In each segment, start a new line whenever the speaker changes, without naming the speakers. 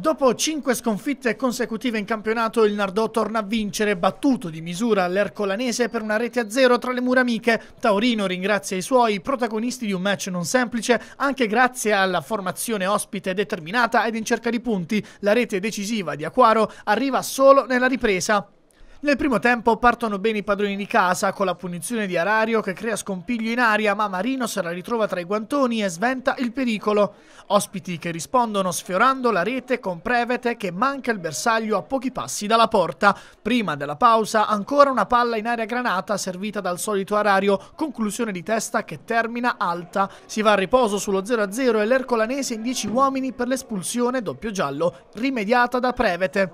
Dopo cinque sconfitte consecutive in campionato, il Nardò torna a vincere, battuto di misura all'Ercolanese per una rete a zero tra le mura amiche. Taurino ringrazia i suoi protagonisti di un match non semplice, anche grazie alla formazione ospite determinata ed in cerca di punti. La rete decisiva di Aquaro arriva solo nella ripresa. Nel primo tempo partono bene i padroni di casa con la punizione di Arario che crea scompiglio in aria ma Marino se la ritrova tra i guantoni e sventa il pericolo. Ospiti che rispondono sfiorando la rete con Prevete che manca il bersaglio a pochi passi dalla porta. Prima della pausa ancora una palla in aria granata servita dal solito Arario, conclusione di testa che termina alta. Si va a riposo sullo 0-0 e l'Ercolanese in 10 uomini per l'espulsione doppio giallo, rimediata da Prevete.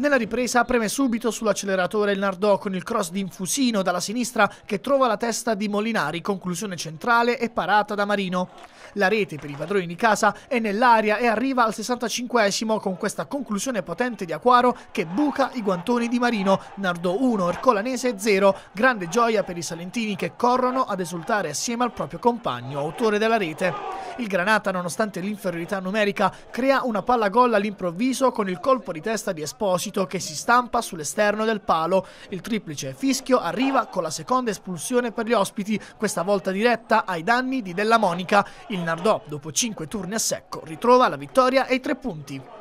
Nella ripresa preme subito sull'acceleratore il Nardò con il cross di Infusino dalla sinistra che trova la testa di Molinari, conclusione centrale e parata da Marino. La rete per i padroni di casa è nell'aria e arriva al 65esimo con questa conclusione potente di Aquaro che buca i guantoni di Marino, Nardò 1, Ercolanese 0, grande gioia per i salentini che corrono ad esultare assieme al proprio compagno, autore della rete. Il Granata, nonostante l'inferiorità numerica, crea una palla gol all'improvviso con il colpo di testa di Esposito Esposito che si stampa sull'esterno del palo. Il triplice fischio arriva con la seconda espulsione per gli ospiti, questa volta diretta ai danni di Della Monica. Il Nardò, dopo cinque turni a secco, ritrova la vittoria e i tre punti.